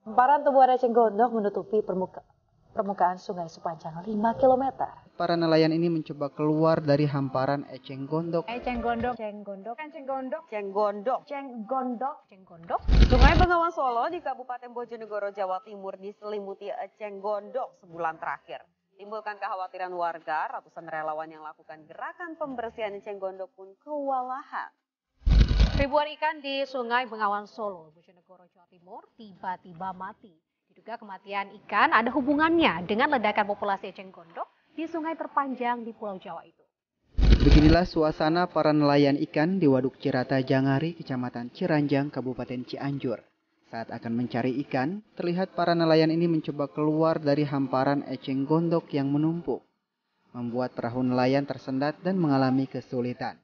Hamparan tumbuhan eceng gondok menutupi permuka, permukaan sungai sepanjang 5 km. Para nelayan ini mencoba keluar dari hamparan eceng gondok. Eceng gondok, eceng gondok, eceng gondok, eceng gondok, eceng gondok, eceng gondok. Sungai Bengawan Solo di Kabupaten Bojonegoro, Jawa Timur diselimuti eceng gondok sebulan terakhir. Timbulkan kekhawatiran warga, ratusan relawan yang lakukan gerakan pembersihan eceng gondok pun kewalahan. Ribuan ikan di Sungai Bengawan Solo, Bojonegoro, Jawa Timur tiba-tiba mati. Diduga kematian ikan ada hubungannya dengan ledakan populasi eceng gondok di sungai terpanjang di Pulau Jawa itu. Beginilah suasana para nelayan ikan di Waduk Cirata Jangari, Kecamatan Ciranjang, Kabupaten Cianjur. Saat akan mencari ikan, terlihat para nelayan ini mencoba keluar dari hamparan eceng gondok yang menumpuk, membuat perahu nelayan tersendat dan mengalami kesulitan.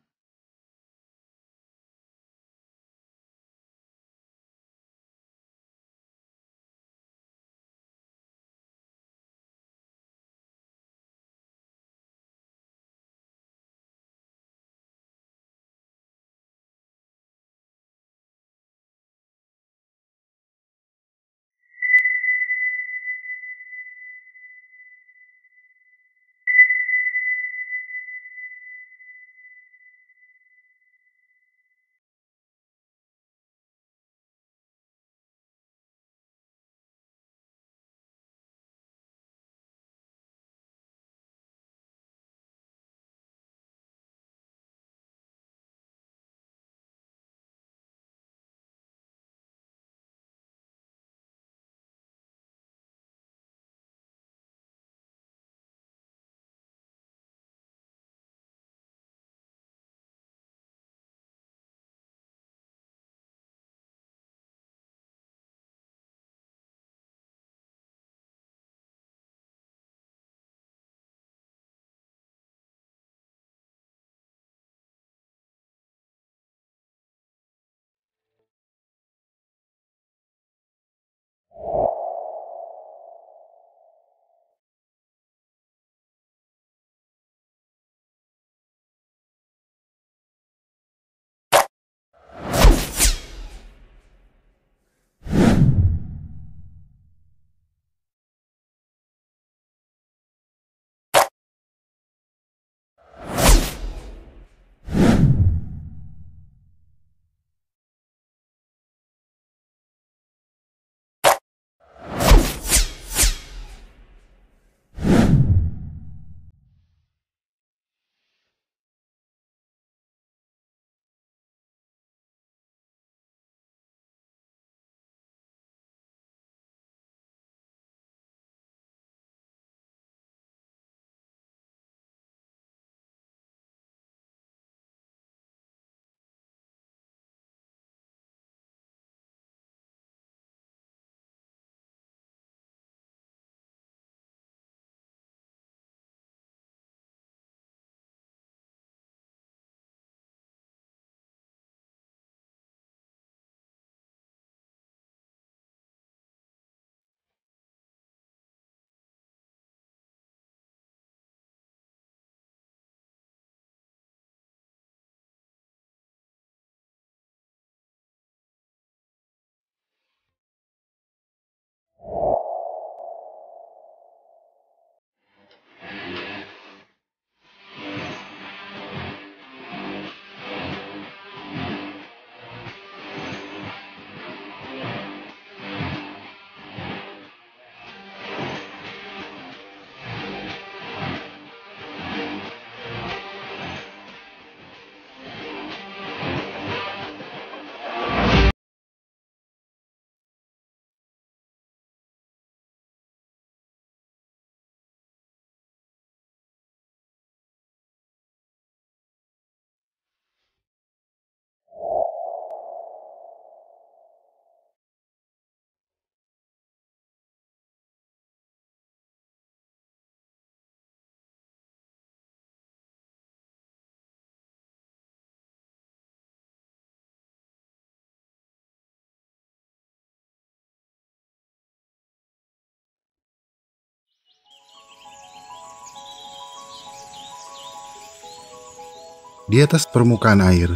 Di atas permukaan air,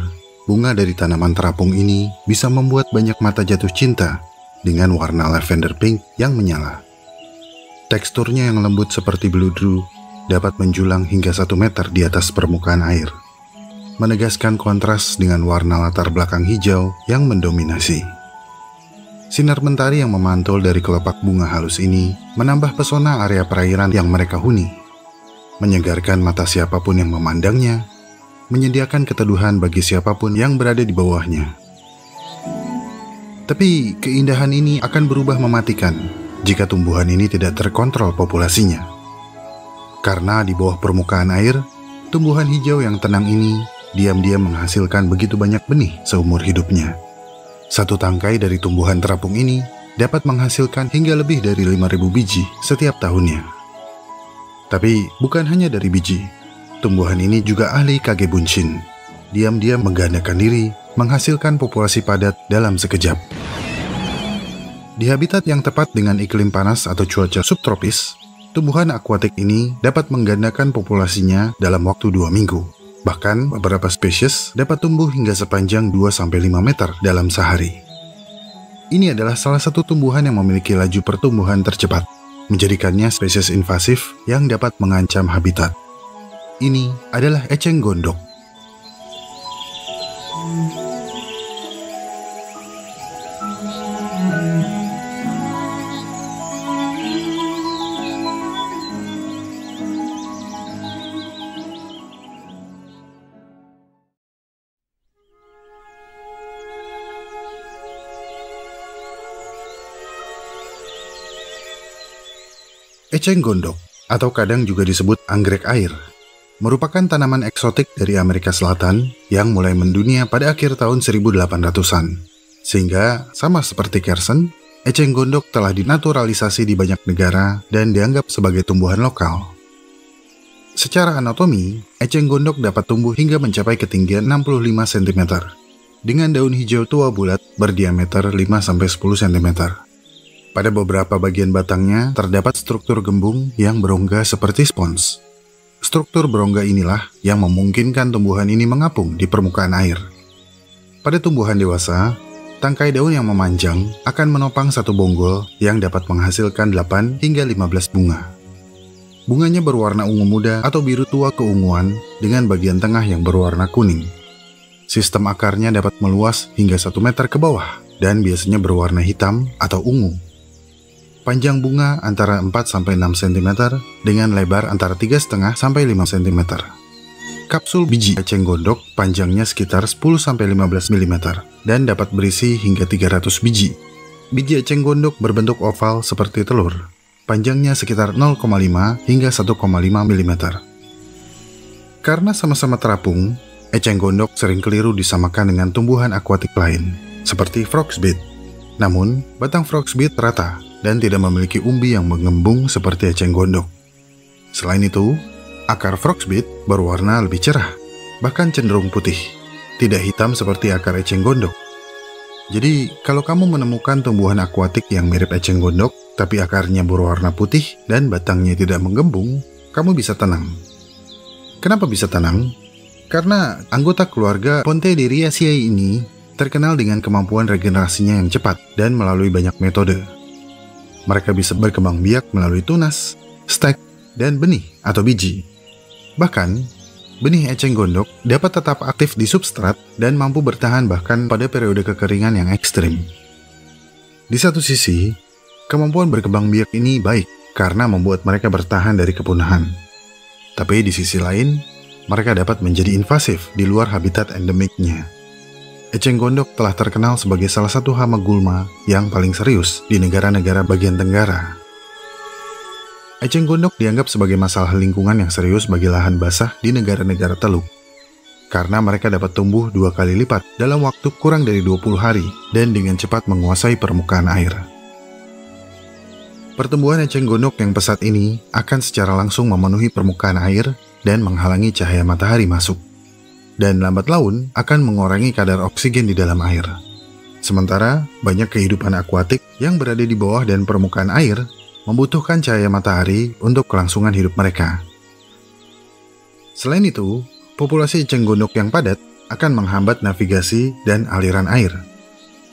bunga dari tanaman terapung ini bisa membuat banyak mata jatuh cinta dengan warna lavender pink yang menyala. Teksturnya yang lembut seperti beludru dapat menjulang hingga satu meter di atas permukaan air, menegaskan kontras dengan warna latar belakang hijau yang mendominasi. Sinar mentari yang memantul dari kelopak bunga halus ini menambah pesona area perairan yang mereka huni, menyegarkan mata siapapun yang memandangnya menyediakan keteduhan bagi siapapun yang berada di bawahnya. Tapi keindahan ini akan berubah mematikan jika tumbuhan ini tidak terkontrol populasinya. Karena di bawah permukaan air, tumbuhan hijau yang tenang ini diam-diam menghasilkan begitu banyak benih seumur hidupnya. Satu tangkai dari tumbuhan terapung ini dapat menghasilkan hingga lebih dari 5.000 biji setiap tahunnya. Tapi bukan hanya dari biji, Tumbuhan ini juga ahli kagebunshin. Diam-diam menggandakan diri, menghasilkan populasi padat dalam sekejap. Di habitat yang tepat dengan iklim panas atau cuaca subtropis, tumbuhan akuatik ini dapat menggandakan populasinya dalam waktu dua minggu. Bahkan beberapa spesies dapat tumbuh hingga sepanjang 2-5 meter dalam sehari. Ini adalah salah satu tumbuhan yang memiliki laju pertumbuhan tercepat, menjadikannya spesies invasif yang dapat mengancam habitat ini adalah eceng gondok. Eceng gondok atau kadang juga disebut anggrek air merupakan tanaman eksotik dari Amerika Selatan yang mulai mendunia pada akhir tahun 1800-an. Sehingga, sama seperti kersen, eceng gondok telah dinaturalisasi di banyak negara dan dianggap sebagai tumbuhan lokal. Secara anatomi, eceng gondok dapat tumbuh hingga mencapai ketinggian 65 cm, dengan daun hijau tua bulat berdiameter 5-10 cm. Pada beberapa bagian batangnya terdapat struktur gembung yang berongga seperti spons. Struktur berongga inilah yang memungkinkan tumbuhan ini mengapung di permukaan air. Pada tumbuhan dewasa, tangkai daun yang memanjang akan menopang satu bonggol yang dapat menghasilkan 8 hingga 15 bunga. Bunganya berwarna ungu muda atau biru tua keunguan dengan bagian tengah yang berwarna kuning. Sistem akarnya dapat meluas hingga 1 meter ke bawah dan biasanya berwarna hitam atau ungu. Panjang bunga antara 4 sampai 6 cm dengan lebar antara 3,5 sampai 5 cm. Kapsul biji eceng gondok panjangnya sekitar 10 sampai 15 mm dan dapat berisi hingga 300 biji. Biji eceng gondok berbentuk oval seperti telur. Panjangnya sekitar 0,5 hingga 1,5 mm. Karena sama-sama terapung, eceng gondok sering keliru disamakan dengan tumbuhan akuatik lain, seperti frogsbit. Namun, batang frogsbit rata, dan tidak memiliki umbi yang mengembung seperti eceng gondok. Selain itu, akar frogsbit berwarna lebih cerah, bahkan cenderung putih, tidak hitam seperti akar eceng gondok. Jadi, kalau kamu menemukan tumbuhan akuatik yang mirip eceng gondok, tapi akarnya berwarna putih dan batangnya tidak menggembung, kamu bisa tenang. Kenapa bisa tenang? Karena anggota keluarga Pontederiaceae ini terkenal dengan kemampuan regenerasinya yang cepat dan melalui banyak metode mereka bisa berkembang biak melalui tunas, stek, dan benih atau biji. Bahkan, benih eceng gondok dapat tetap aktif di substrat dan mampu bertahan bahkan pada periode kekeringan yang ekstrim. Di satu sisi, kemampuan berkembang biak ini baik karena membuat mereka bertahan dari kepunahan. Tapi di sisi lain, mereka dapat menjadi invasif di luar habitat endemiknya. Eceng gondok telah terkenal sebagai salah satu hama gulma yang paling serius di negara-negara bagian tenggara. Eceng gondok dianggap sebagai masalah lingkungan yang serius bagi lahan basah di negara-negara teluk. Karena mereka dapat tumbuh dua kali lipat dalam waktu kurang dari 20 hari dan dengan cepat menguasai permukaan air. Pertumbuhan eceng gondok yang pesat ini akan secara langsung memenuhi permukaan air dan menghalangi cahaya matahari masuk dan lambat laun akan mengurangi kadar oksigen di dalam air. Sementara banyak kehidupan akuatik yang berada di bawah dan permukaan air membutuhkan cahaya matahari untuk kelangsungan hidup mereka. Selain itu, populasi eceng gondok yang padat akan menghambat navigasi dan aliran air,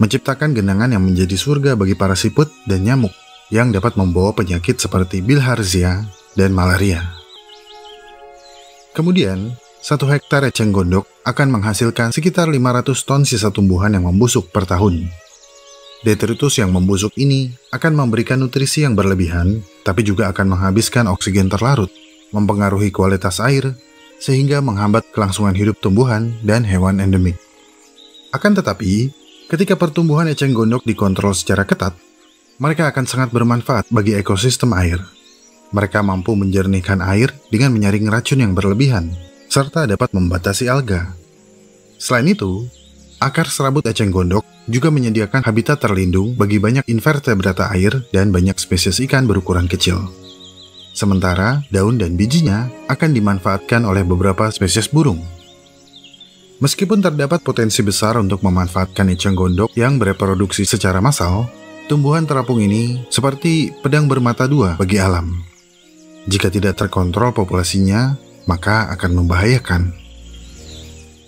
menciptakan genangan yang menjadi surga bagi para siput dan nyamuk yang dapat membawa penyakit seperti bilharzia dan malaria. Kemudian, satu hektar eceng gondok akan menghasilkan sekitar 500 ton sisa tumbuhan yang membusuk per tahun. Detritus yang membusuk ini akan memberikan nutrisi yang berlebihan, tapi juga akan menghabiskan oksigen terlarut, mempengaruhi kualitas air, sehingga menghambat kelangsungan hidup tumbuhan dan hewan endemik. Akan tetapi, ketika pertumbuhan eceng gondok dikontrol secara ketat, mereka akan sangat bermanfaat bagi ekosistem air. Mereka mampu menjernihkan air dengan menyaring racun yang berlebihan, serta dapat membatasi alga. Selain itu, akar serabut eceng gondok juga menyediakan habitat terlindung bagi banyak invertebrata air dan banyak spesies ikan berukuran kecil. Sementara daun dan bijinya akan dimanfaatkan oleh beberapa spesies burung. Meskipun terdapat potensi besar untuk memanfaatkan eceng gondok yang bereproduksi secara massal, tumbuhan terapung ini seperti pedang bermata dua bagi alam. Jika tidak terkontrol populasinya, maka akan membahayakan.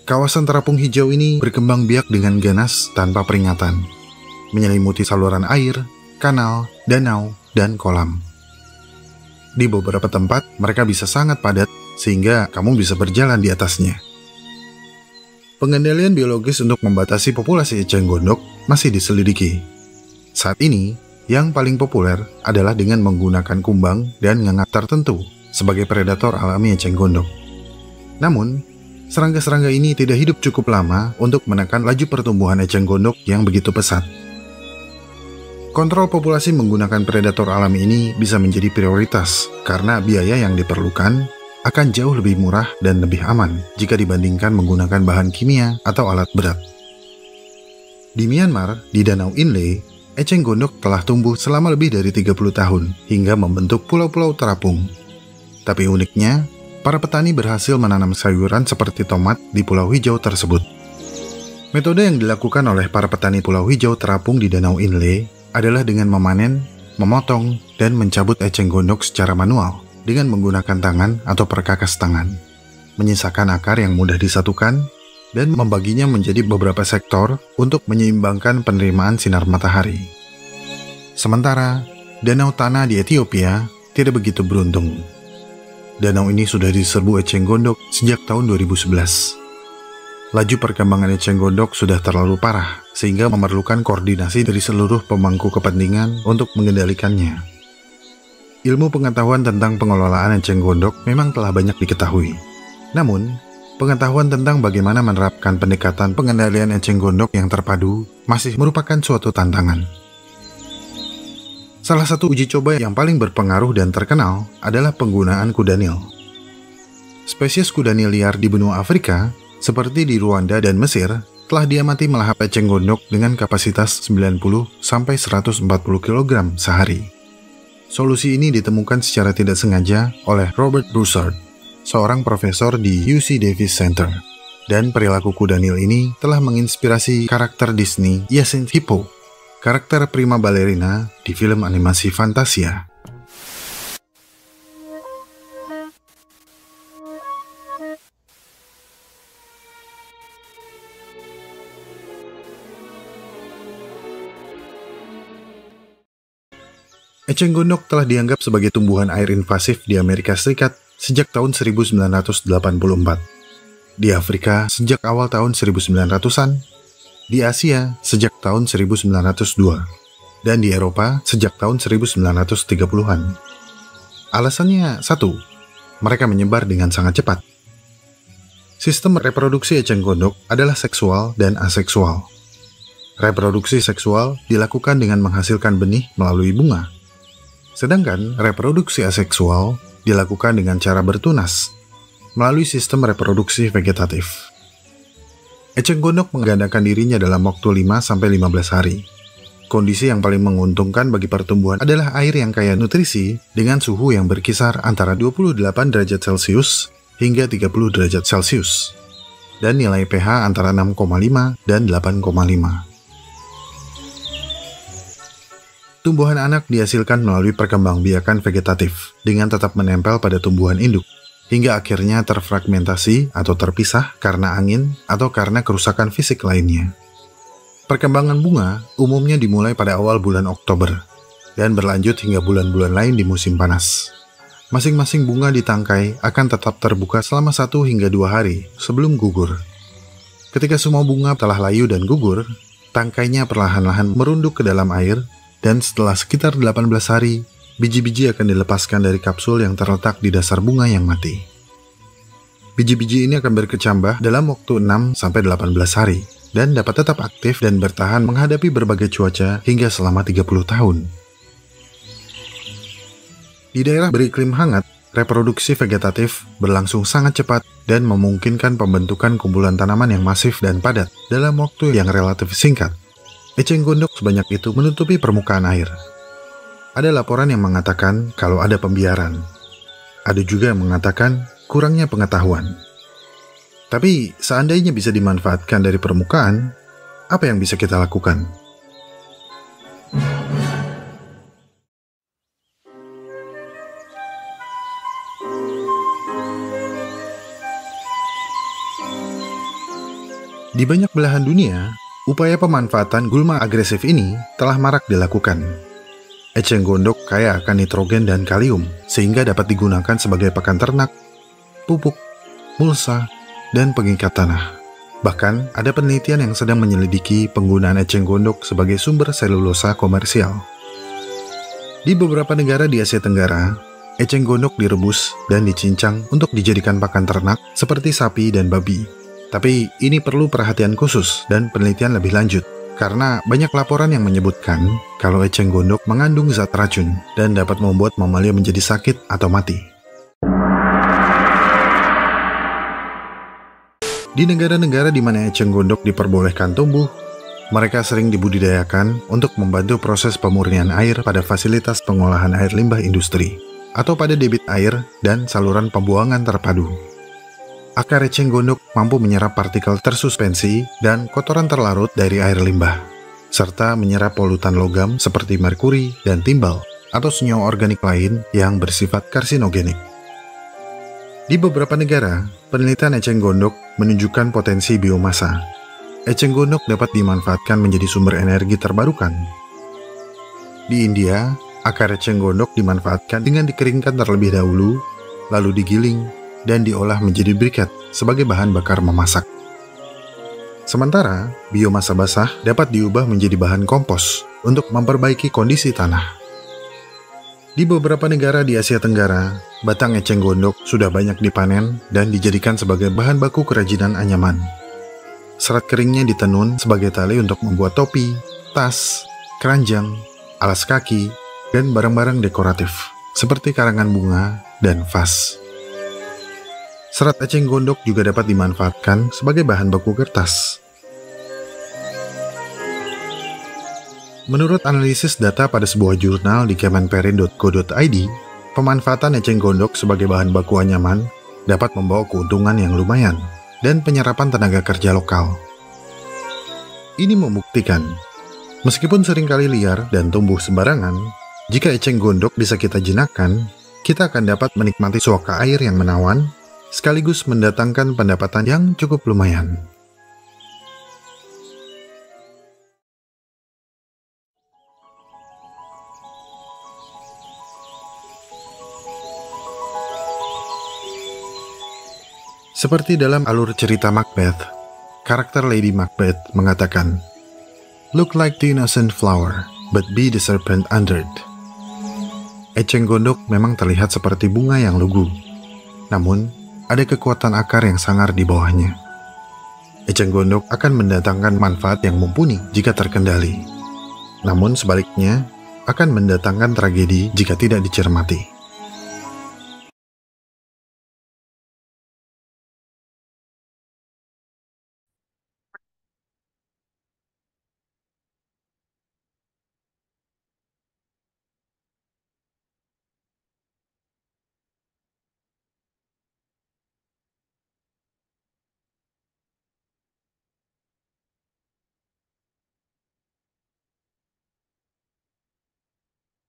Kawasan terapung hijau ini berkembang biak dengan ganas tanpa peringatan, menyelimuti saluran air, kanal, danau, dan kolam. Di beberapa tempat, mereka bisa sangat padat sehingga kamu bisa berjalan di atasnya. Pengendalian biologis untuk membatasi populasi eceng gondok masih diselidiki. Saat ini, yang paling populer adalah dengan menggunakan kumbang dan ngangat tertentu sebagai predator alami eceng gondok. Namun, serangga-serangga ini tidak hidup cukup lama untuk menekan laju pertumbuhan eceng gondok yang begitu pesat. Kontrol populasi menggunakan predator alami ini bisa menjadi prioritas karena biaya yang diperlukan akan jauh lebih murah dan lebih aman jika dibandingkan menggunakan bahan kimia atau alat berat. Di Myanmar, di Danau Inle, eceng gondok telah tumbuh selama lebih dari 30 tahun hingga membentuk pulau-pulau terapung tapi uniknya, para petani berhasil menanam sayuran seperti tomat di Pulau Hijau tersebut. Metode yang dilakukan oleh para petani Pulau Hijau terapung di Danau Inle adalah dengan memanen, memotong, dan mencabut eceng gondok secara manual dengan menggunakan tangan atau perkakas tangan, menyisakan akar yang mudah disatukan, dan membaginya menjadi beberapa sektor untuk menyeimbangkan penerimaan sinar matahari. Sementara, danau tanah di Ethiopia tidak begitu beruntung danau ini sudah diserbu eceng gondok sejak tahun 2011. Laju perkembangan eceng gondok sudah terlalu parah, sehingga memerlukan koordinasi dari seluruh pemangku kepentingan untuk mengendalikannya. Ilmu pengetahuan tentang pengelolaan eceng gondok memang telah banyak diketahui. Namun, pengetahuan tentang bagaimana menerapkan pendekatan pengendalian eceng gondok yang terpadu masih merupakan suatu tantangan. Salah satu uji coba yang paling berpengaruh dan terkenal adalah penggunaan kuda nil. Spesies kuda nil liar di benua Afrika, seperti di Rwanda dan Mesir, telah diamati melahap eceng gondok dengan kapasitas 90-140 kg sehari. Solusi ini ditemukan secara tidak sengaja oleh Robert Broussard, seorang profesor di UC Davis Center. Dan perilaku kuda nil ini telah menginspirasi karakter Disney Yasin Hippo karakter prima balerina di film animasi Fantasia. Eceng gondok telah dianggap sebagai tumbuhan air invasif di Amerika Serikat sejak tahun 1984. Di Afrika sejak awal tahun 1900-an di Asia sejak tahun 1902 dan di Eropa sejak tahun 1930-an. Alasannya satu, mereka menyebar dengan sangat cepat. Sistem reproduksi eceng gondok adalah seksual dan aseksual. Reproduksi seksual dilakukan dengan menghasilkan benih melalui bunga. Sedangkan reproduksi aseksual dilakukan dengan cara bertunas melalui sistem reproduksi vegetatif. Eceng Gondok menggandakan dirinya dalam waktu 5-15 hari. Kondisi yang paling menguntungkan bagi pertumbuhan adalah air yang kaya nutrisi dengan suhu yang berkisar antara 28 derajat Celcius hingga 30 derajat Celcius dan nilai pH antara 6,5 dan 8,5. Tumbuhan anak dihasilkan melalui perkembangbiakan vegetatif dengan tetap menempel pada tumbuhan induk hingga akhirnya terfragmentasi atau terpisah karena angin atau karena kerusakan fisik lainnya. Perkembangan bunga umumnya dimulai pada awal bulan Oktober dan berlanjut hingga bulan-bulan lain di musim panas. Masing-masing bunga di tangkai akan tetap terbuka selama satu hingga dua hari sebelum gugur. Ketika semua bunga telah layu dan gugur, tangkainya perlahan-lahan merunduk ke dalam air dan setelah sekitar 18 hari, biji-biji akan dilepaskan dari kapsul yang terletak di dasar bunga yang mati. Biji-biji ini akan berkecambah dalam waktu 6 18 hari dan dapat tetap aktif dan bertahan menghadapi berbagai cuaca hingga selama 30 tahun. Di daerah beriklim hangat, reproduksi vegetatif berlangsung sangat cepat dan memungkinkan pembentukan kumpulan tanaman yang masif dan padat dalam waktu yang relatif singkat. Eceng gondok sebanyak itu menutupi permukaan air, ada laporan yang mengatakan kalau ada pembiaran. Ada juga yang mengatakan kurangnya pengetahuan. Tapi seandainya bisa dimanfaatkan dari permukaan, apa yang bisa kita lakukan? Di banyak belahan dunia, upaya pemanfaatan gulma agresif ini telah marak dilakukan. Eceng gondok kaya akan nitrogen dan kalium, sehingga dapat digunakan sebagai pakan ternak, pupuk, mulsa, dan pengikat tanah. Bahkan, ada penelitian yang sedang menyelidiki penggunaan eceng gondok sebagai sumber selulosa komersial. Di beberapa negara di Asia Tenggara, eceng gondok direbus dan dicincang untuk dijadikan pakan ternak seperti sapi dan babi. Tapi ini perlu perhatian khusus dan penelitian lebih lanjut karena banyak laporan yang menyebutkan kalau eceng gondok mengandung zat racun dan dapat membuat mamalia menjadi sakit atau mati. Di negara-negara di mana eceng gondok diperbolehkan tumbuh, mereka sering dibudidayakan untuk membantu proses pemurnian air pada fasilitas pengolahan air limbah industri atau pada debit air dan saluran pembuangan terpadu akar eceng gondok mampu menyerap partikel tersuspensi dan kotoran terlarut dari air limbah, serta menyerap polutan logam seperti merkuri dan timbal atau senyawa organik lain yang bersifat karsinogenik. Di beberapa negara, penelitian eceng gondok menunjukkan potensi biomasa. Eceng gondok dapat dimanfaatkan menjadi sumber energi terbarukan. Di India, akar eceng gondok dimanfaatkan dengan dikeringkan terlebih dahulu, lalu digiling dan diolah menjadi briket sebagai bahan bakar memasak. Sementara, biomasa basah dapat diubah menjadi bahan kompos untuk memperbaiki kondisi tanah. Di beberapa negara di Asia Tenggara, batang eceng gondok sudah banyak dipanen dan dijadikan sebagai bahan baku kerajinan anyaman. Serat keringnya ditenun sebagai tali untuk membuat topi, tas, keranjang, alas kaki, dan barang-barang dekoratif seperti karangan bunga dan vas. Serat eceng gondok juga dapat dimanfaatkan sebagai bahan baku kertas. Menurut analisis data pada sebuah jurnal di kemenperin.co.id, pemanfaatan eceng gondok sebagai bahan baku anyaman dapat membawa keuntungan yang lumayan dan penyerapan tenaga kerja lokal. Ini membuktikan, meskipun seringkali liar dan tumbuh sembarangan, jika eceng gondok bisa kita jinakkan, kita akan dapat menikmati suaka air yang menawan sekaligus mendatangkan pendapatan yang cukup lumayan. Seperti dalam alur cerita Macbeth, karakter Lady Macbeth mengatakan, Look like the innocent flower, but be the serpent under it. Eceng gondok memang terlihat seperti bunga yang lugu. Namun, ada kekuatan akar yang sangar di bawahnya. Eceng gondok akan mendatangkan manfaat yang mumpuni jika terkendali. Namun sebaliknya, akan mendatangkan tragedi jika tidak dicermati.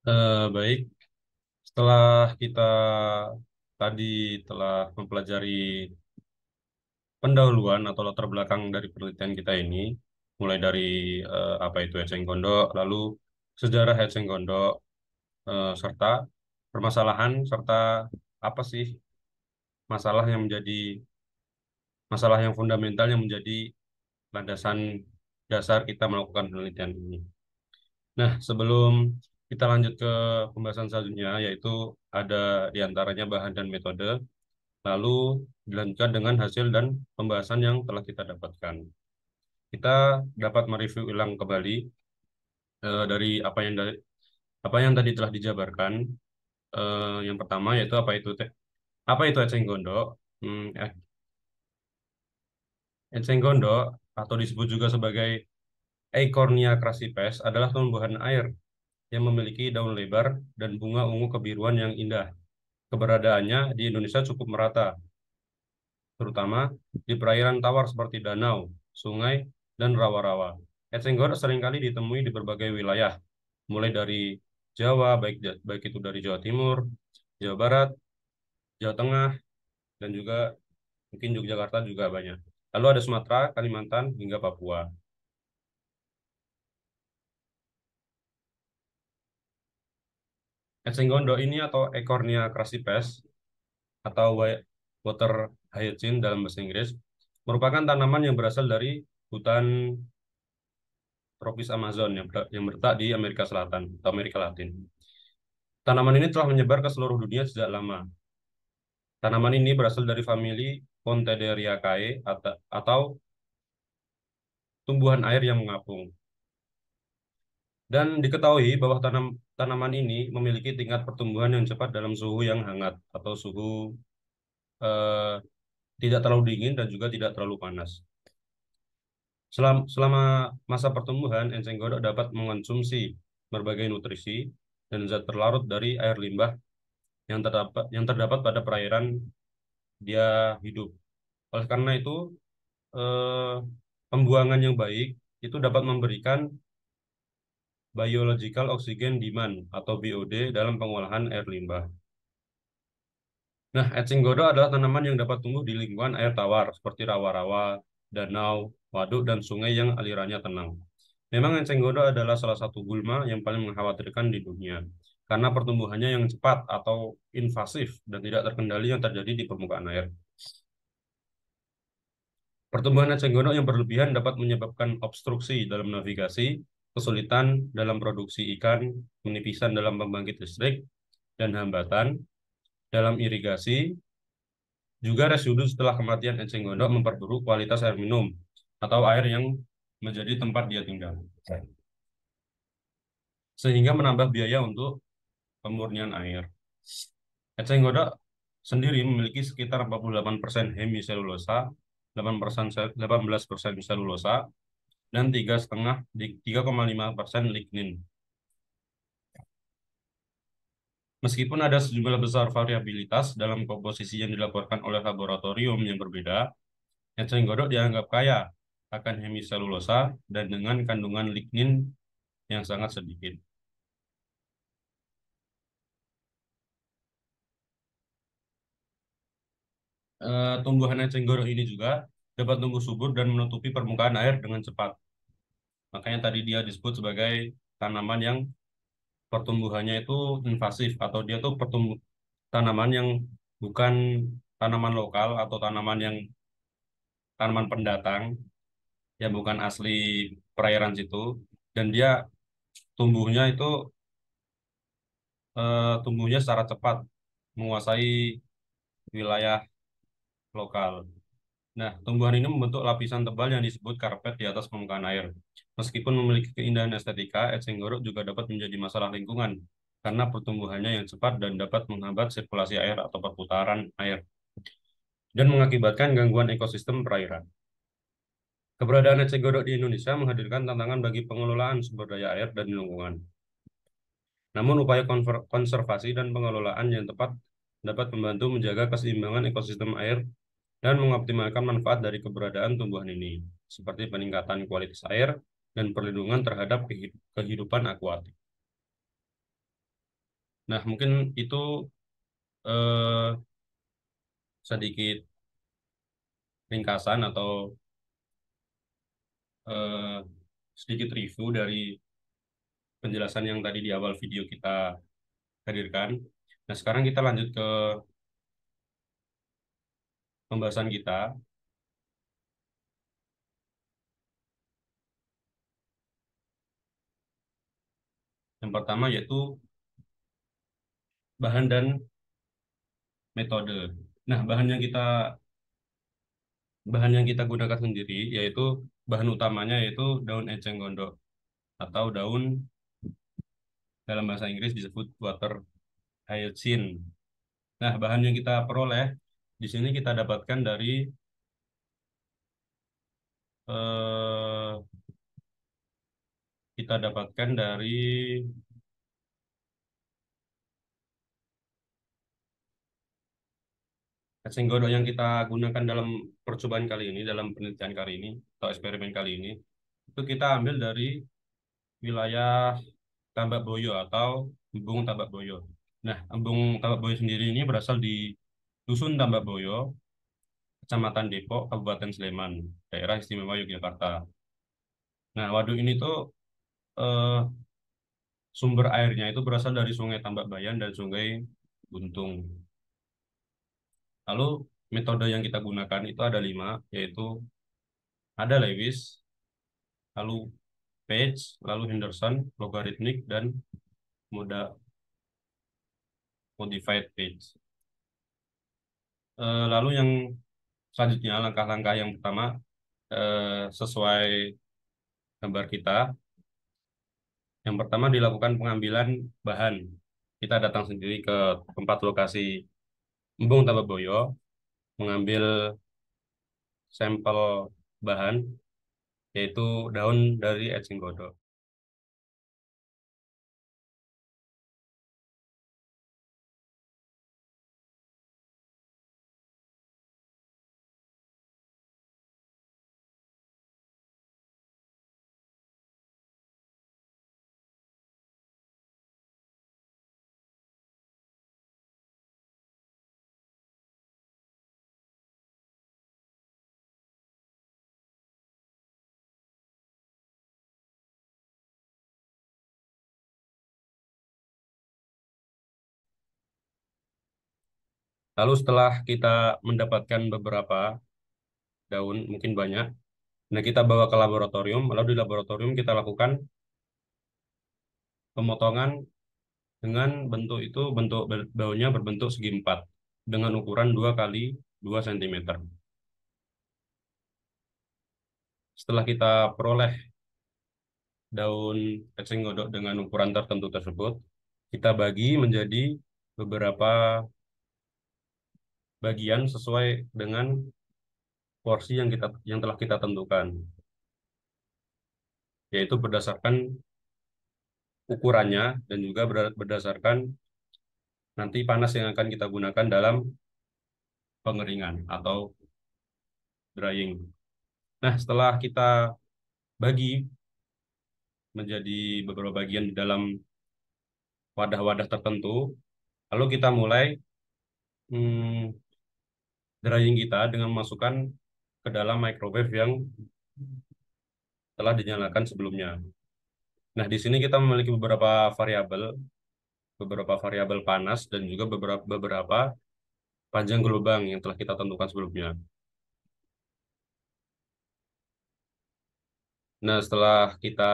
Uh, baik, setelah kita tadi telah mempelajari pendahuluan atau latar belakang dari penelitian kita ini, mulai dari uh, apa itu eceng gondok, lalu sejarah eceng gondok, uh, eh, serta permasalahan, serta apa sih masalah yang menjadi masalah yang fundamental yang menjadi landasan dasar kita melakukan penelitian ini. Nah, sebelum kita lanjut ke pembahasan selanjutnya, yaitu ada diantaranya bahan dan metode, lalu dilanjutkan dengan hasil dan pembahasan yang telah kita dapatkan. Kita dapat mereview ulang kembali eh, dari apa yang dari apa yang tadi telah dijabarkan. Eh, yang pertama yaitu apa itu teh apa itu eceng gondok? Hmm, eh. Eceng gondok atau disebut juga sebagai Eicornia crassipes adalah tumbuhan air yang memiliki daun lebar dan bunga ungu kebiruan yang indah. Keberadaannya di Indonesia cukup merata, terutama di perairan tawar seperti danau, sungai, dan rawa-rawa. Etsenggor seringkali ditemui di berbagai wilayah, mulai dari Jawa, baik, baik itu dari Jawa Timur, Jawa Barat, Jawa Tengah, dan juga mungkin Yogyakarta juga banyak. Lalu ada Sumatera, Kalimantan, hingga Papua. Eceng ini atau Ecornia crassipes atau water hyacinth dalam bahasa Inggris merupakan tanaman yang berasal dari hutan tropis Amazon yang, yang bertak di Amerika Selatan atau Amerika Latin. Tanaman ini telah menyebar ke seluruh dunia sejak lama. Tanaman ini berasal dari famili Pontederiaceae atau tumbuhan air yang mengapung. Dan diketahui bahwa tanam, tanaman ini memiliki tingkat pertumbuhan yang cepat dalam suhu yang hangat atau suhu eh, tidak terlalu dingin dan juga tidak terlalu panas. Selama, selama masa pertumbuhan, enceng gondok dapat mengonsumsi berbagai nutrisi dan zat terlarut dari air limbah yang terdapat yang terdapat pada perairan dia hidup. Oleh karena itu, eh, pembuangan yang baik itu dapat memberikan Biological Oxygen Demand atau BOD dalam pengolahan air limbah. Nah, eceng godo adalah tanaman yang dapat tumbuh di lingkungan air tawar seperti rawa-rawa, danau, waduk, dan sungai yang alirannya tenang. Memang eceng godo adalah salah satu gulma yang paling mengkhawatirkan di dunia karena pertumbuhannya yang cepat atau invasif dan tidak terkendali yang terjadi di permukaan air. Pertumbuhan eceng gondok yang berlebihan dapat menyebabkan obstruksi dalam navigasi, kesulitan dalam produksi ikan, penipisan dalam pembangkit listrik, dan hambatan dalam irigasi, juga residu setelah kematian enceng gondok memperburuk kualitas air minum atau air yang menjadi tempat dia tinggal. Sehingga menambah biaya untuk pemurnian air. enceng gondok sendiri memiliki sekitar 48% hemiselulosa, 18% selulosa, dan tiga setengah tiga koma lima persen lignin. Meskipun ada sejumlah besar variabilitas dalam komposisi yang dilaporkan oleh laboratorium yang berbeda, eceng gondok dianggap kaya akan hemiselulosa dan dengan kandungan lignin yang sangat sedikit. Eh, tumbuhan eceng gondok ini juga dapat tumbuh subur dan menutupi permukaan air dengan cepat. Makanya tadi dia disebut sebagai tanaman yang pertumbuhannya itu invasif atau dia tuh pertumbuh tanaman yang bukan tanaman lokal atau tanaman yang tanaman pendatang yang bukan asli perairan situ dan dia tumbuhnya itu eh, tumbuhnya secara cepat menguasai wilayah lokal. Nah, tumbuhan ini membentuk lapisan tebal yang disebut karpet di atas permukaan air. Meskipun memiliki keindahan estetika, eceng gondok juga dapat menjadi masalah lingkungan karena pertumbuhannya yang cepat dan dapat menghambat sirkulasi air atau perputaran air dan mengakibatkan gangguan ekosistem perairan. Keberadaan eceng gondok di Indonesia menghadirkan tantangan bagi pengelolaan sumber daya air dan lingkungan. Namun upaya konservasi dan pengelolaan yang tepat dapat membantu menjaga keseimbangan ekosistem air dan mengoptimalkan manfaat dari keberadaan tumbuhan ini, seperti peningkatan kualitas air dan perlindungan terhadap kehidupan akuatik. Nah, mungkin itu eh, sedikit ringkasan atau eh, sedikit review dari penjelasan yang tadi di awal video kita hadirkan. Nah, sekarang kita lanjut ke pembahasan kita. Yang pertama yaitu bahan dan metode. Nah, bahan yang kita bahan yang kita gunakan sendiri yaitu bahan utamanya yaitu daun eceng gondok atau daun dalam bahasa Inggris disebut water hyacinth. Nah, bahan yang kita peroleh di sini kita dapatkan dari eh, kita dapatkan dari eceng godok yang kita gunakan dalam percobaan kali ini, dalam penelitian kali ini, atau eksperimen kali ini, itu kita ambil dari wilayah Tambak Boyo atau Embung Tambak Boyo. Nah, Embung Tambak Boyo sendiri ini berasal di Dusun Tambaboyo, Kecamatan Depok, Kabupaten Sleman, Daerah Istimewa Yogyakarta. Nah, waduk ini tuh eh, sumber airnya itu berasal dari Sungai Tambak Bayan dan Sungai Buntung. Lalu metode yang kita gunakan itu ada lima, yaitu ada Lewis, lalu Page, lalu Henderson, logaritmik, dan moda modified page. Eh, lalu yang selanjutnya langkah-langkah yang pertama eh, sesuai gambar kita. Yang pertama dilakukan pengambilan bahan. Kita datang sendiri ke tempat lokasi Embung Tababoyo, mengambil sampel bahan, yaitu daun dari etching godok. Lalu setelah kita mendapatkan beberapa daun, mungkin banyak, nah kita bawa ke laboratorium, lalu di laboratorium kita lakukan pemotongan dengan bentuk itu, bentuk daunnya berbentuk segi empat, dengan ukuran 2 kali 2 cm. Setelah kita peroleh daun eceng godok dengan ukuran tertentu tersebut, kita bagi menjadi beberapa bagian sesuai dengan porsi yang kita yang telah kita tentukan yaitu berdasarkan ukurannya dan juga berdasarkan nanti panas yang akan kita gunakan dalam pengeringan atau drying. Nah, setelah kita bagi menjadi beberapa bagian di dalam wadah-wadah tertentu, lalu kita mulai hmm, drying kita dengan masukkan ke dalam microwave yang telah dinyalakan sebelumnya. Nah, di sini kita memiliki beberapa variabel, beberapa variabel panas dan juga beberapa beberapa panjang gelombang yang telah kita tentukan sebelumnya. Nah, setelah kita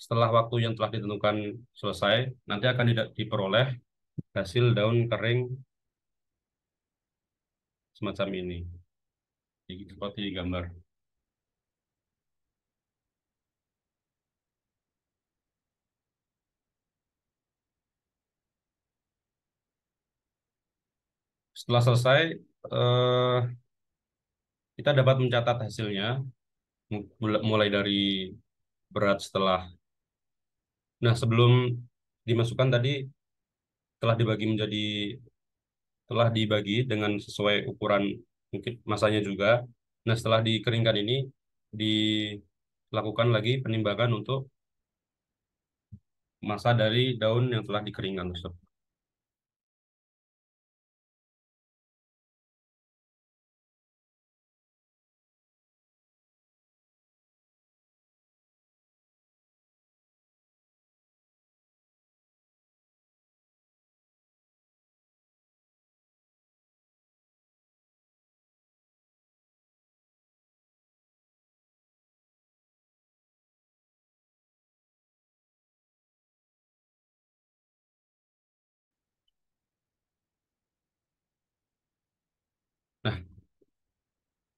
setelah waktu yang telah ditentukan selesai, nanti akan diperoleh hasil daun kering semacam ini seperti di gambar setelah selesai eh, kita dapat mencatat hasilnya mulai dari berat setelah nah sebelum dimasukkan tadi telah dibagi menjadi telah dibagi dengan sesuai ukuran mungkin masanya juga. Nah, setelah dikeringkan ini dilakukan lagi penimbangan untuk masa dari daun yang telah dikeringkan tersebut.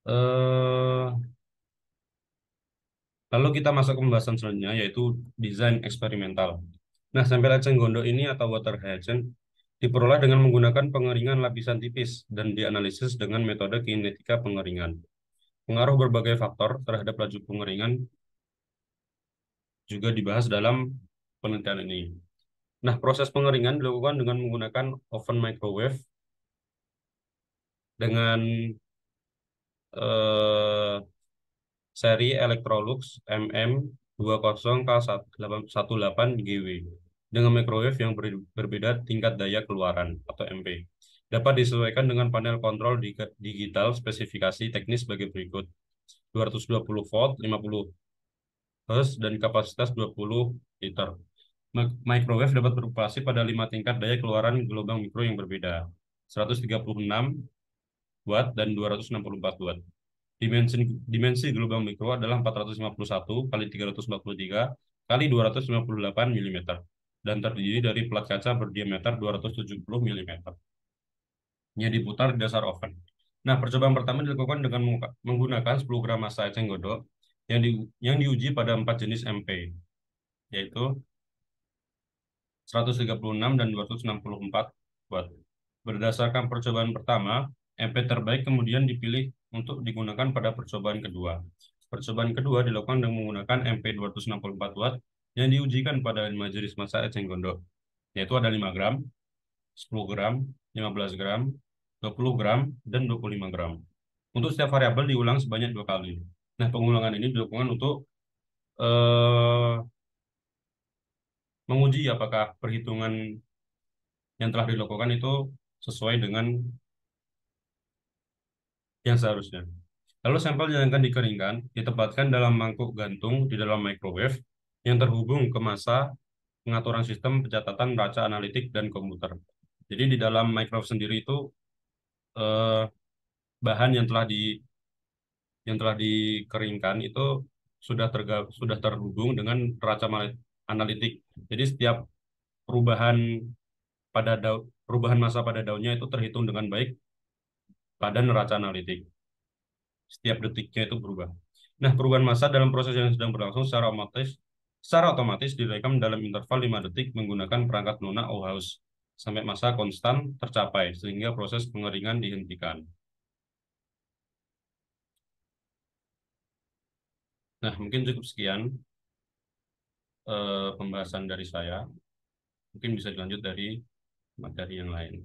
Eh, lalu kita masuk ke pembahasan selanjutnya yaitu desain eksperimental. Nah, sampel eceng gondok ini atau water hyacinth diperoleh dengan menggunakan pengeringan lapisan tipis dan dianalisis dengan metode kinetika pengeringan. Pengaruh berbagai faktor terhadap laju pengeringan juga dibahas dalam penelitian ini. Nah, proses pengeringan dilakukan dengan menggunakan oven microwave dengan eh, seri Electrolux mm 20 k 18 gw dengan microwave yang ber berbeda tingkat daya keluaran atau MP. Dapat disesuaikan dengan panel kontrol di digital spesifikasi teknis sebagai berikut. 220 volt, 50 Hz, dan kapasitas 20 liter. Microwave dapat beroperasi pada lima tingkat daya keluaran gelombang mikro yang berbeda. 136, watt dan 264 watt. Dimensi dimensi gelombang mikro adalah 451 kali 343 kali 258 mm dan terdiri dari plat kaca berdiameter 270 mm yang diputar di dasar oven. Nah, percobaan pertama dilakukan dengan menggunakan 10 gram massa eceng godok yang, di, yang diuji pada empat jenis MP, yaitu 136 dan 264 watt. Berdasarkan percobaan pertama, MP terbaik kemudian dipilih untuk digunakan pada percobaan kedua. Percobaan kedua dilakukan dengan menggunakan MP 264 Watt yang diujikan pada lima jenis masa Eceng Gondok, yaitu ada 5 gram, 10 gram, 15 gram, 20 gram, dan 25 gram. Untuk setiap variabel diulang sebanyak dua kali. Nah, pengulangan ini dilakukan untuk eh, menguji apakah perhitungan yang telah dilakukan itu sesuai dengan yang seharusnya. Lalu sampel yang akan dikeringkan ditempatkan dalam mangkuk gantung di dalam microwave yang terhubung ke masa pengaturan sistem pencatatan raca analitik dan komputer. Jadi di dalam microwave sendiri itu eh, bahan yang telah di yang telah dikeringkan itu sudah terga, sudah terhubung dengan raca analitik. Jadi setiap perubahan pada daun, perubahan masa pada daunnya itu terhitung dengan baik pada neraca analitik. Setiap detiknya itu berubah. Nah, perubahan massa dalam proses yang sedang berlangsung secara otomatis secara otomatis direkam dalam interval 5 detik menggunakan perangkat lunak Ohaus sampai massa konstan tercapai sehingga proses pengeringan dihentikan. Nah, mungkin cukup sekian e, pembahasan dari saya. Mungkin bisa dilanjut dari materi yang lain.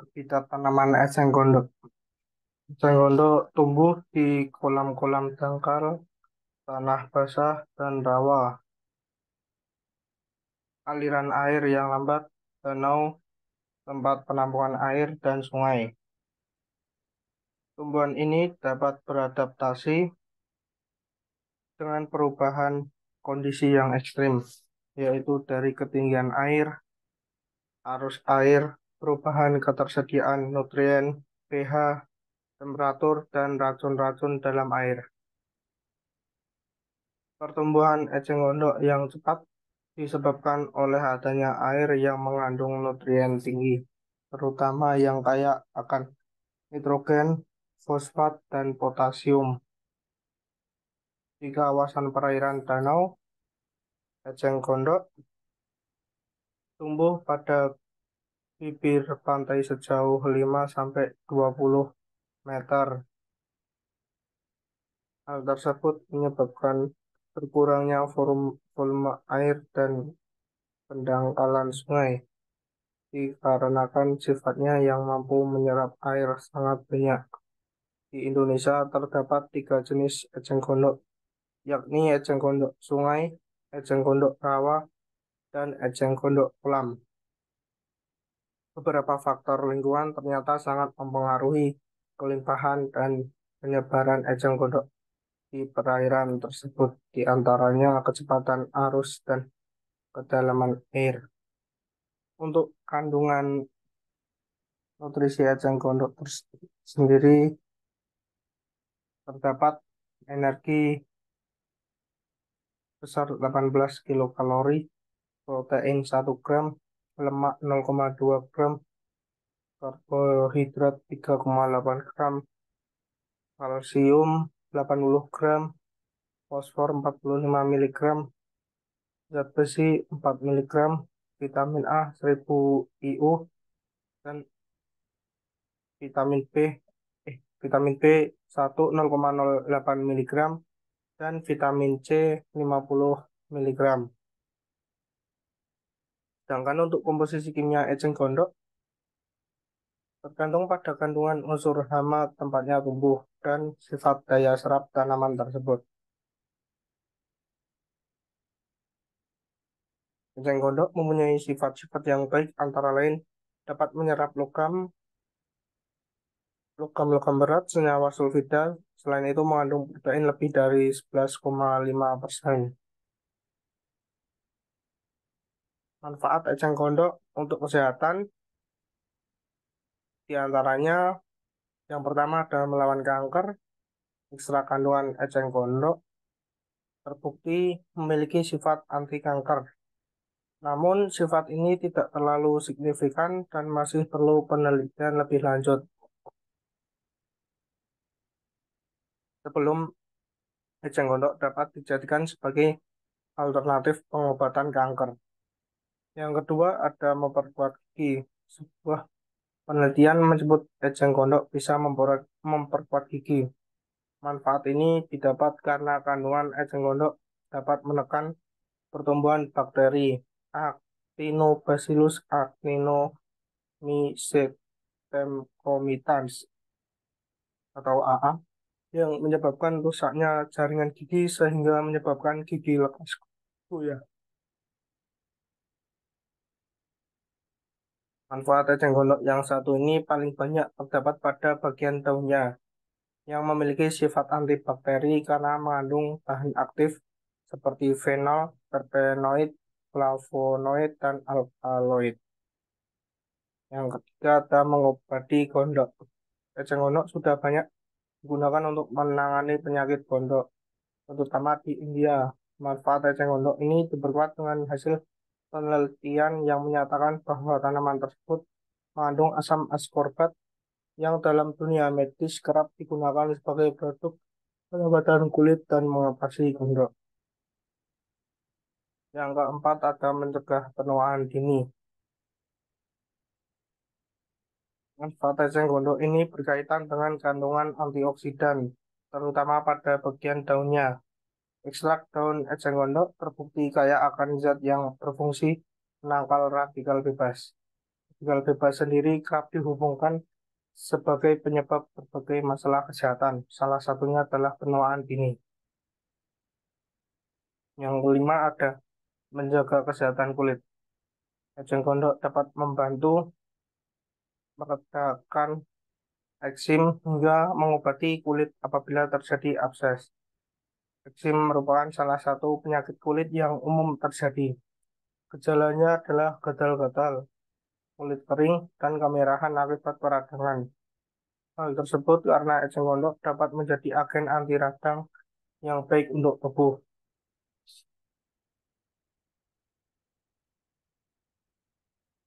habitat tanaman eceng gondok. Eceng gondok tumbuh di kolam-kolam dangkal, tanah basah, dan rawa. Aliran air yang lambat, danau, tempat penampungan air, dan sungai. Tumbuhan ini dapat beradaptasi dengan perubahan kondisi yang ekstrim, yaitu dari ketinggian air, arus air, perubahan ketersediaan nutrien, pH, temperatur, dan racun-racun dalam air. Pertumbuhan eceng gondok yang cepat disebabkan oleh adanya air yang mengandung nutrien tinggi, terutama yang kaya akan nitrogen, fosfat, dan potasium. Di kawasan perairan danau, eceng gondok tumbuh pada bibir pantai sejauh 5-20 meter. Hal tersebut menyebabkan berkurangnya volume air dan pendangkalan sungai dikarenakan sifatnya yang mampu menyerap air sangat banyak. Di Indonesia terdapat tiga jenis eceng gondok, yakni eceng gondok sungai, eceng gondok rawa, dan eceng gondok kolam beberapa faktor lingkungan ternyata sangat mempengaruhi kelimpahan dan penyebaran eceng gondok di perairan tersebut, diantaranya kecepatan arus dan kedalaman air. Untuk kandungan nutrisi eceng gondok sendiri terdapat energi besar 18 kilokalori, protein 1 gram, lemak 0,2 gram, karbohidrat 3,8 gram, kalsium 80 gram, fosfor 45 mg, zat besi 4 mg, vitamin A 1000 IU, dan vitamin B eh, vitamin B1 0,08 mg dan vitamin C 50 mg. Sedangkan untuk komposisi kimia eceng gondok tergantung pada kandungan unsur hama tempatnya tumbuh dan sifat daya serap tanaman tersebut. Eceng gondok mempunyai sifat-sifat yang baik antara lain dapat menyerap logam, logam-logam berat, senyawa sulfida, selain itu mengandung protein lebih dari 11,5%. persen. manfaat eceng gondok untuk kesehatan diantaranya yang pertama adalah melawan kanker. Ekstra kandungan eceng gondok terbukti memiliki sifat anti kanker. Namun sifat ini tidak terlalu signifikan dan masih perlu penelitian lebih lanjut. Sebelum eceng gondok dapat dijadikan sebagai alternatif pengobatan kanker. Yang kedua ada memperkuat gigi. Sebuah penelitian menyebut eceng gondok bisa memperkuat gigi. Manfaat ini didapat karena kandungan eceng gondok dapat menekan pertumbuhan bakteri Actinobacillus actinomycetemcomitans atau AA yang menyebabkan rusaknya jaringan gigi sehingga menyebabkan gigi lekas goyah. Manfaat eceng gondok yang satu ini paling banyak terdapat pada bagian daunnya yang memiliki sifat antibakteri karena mengandung bahan aktif seperti fenol, terpenoid, flavonoid, dan alkaloid. Yang ketiga ada mengobati gondok. Eceng gondok sudah banyak digunakan untuk menangani penyakit gondok, terutama di India. Manfaat eceng gondok ini diperkuat dengan hasil penelitian yang menyatakan bahwa tanaman tersebut mengandung asam askorbat yang dalam dunia medis kerap digunakan sebagai produk pengobatan kulit dan mengatasi gondok. Yang keempat ada mencegah penuaan dini. Manfaat eceng gondok ini berkaitan dengan kandungan antioksidan, terutama pada bagian daunnya, Ekstrak daun eceng gondok terbukti kaya akan zat yang berfungsi menangkal radikal bebas. Radikal bebas sendiri kerap dihubungkan sebagai penyebab berbagai masalah kesehatan. Salah satunya adalah penuaan dini. Yang kelima ada menjaga kesehatan kulit. Eceng gondok dapat membantu meredakan eksim hingga mengobati kulit apabila terjadi abses. Eksim merupakan salah satu penyakit kulit yang umum terjadi. Gejalanya adalah gatal-gatal, kulit kering, dan kemerahan akibat peradangan. Hal tersebut karena eceng gondok dapat menjadi agen anti radang yang baik untuk tubuh.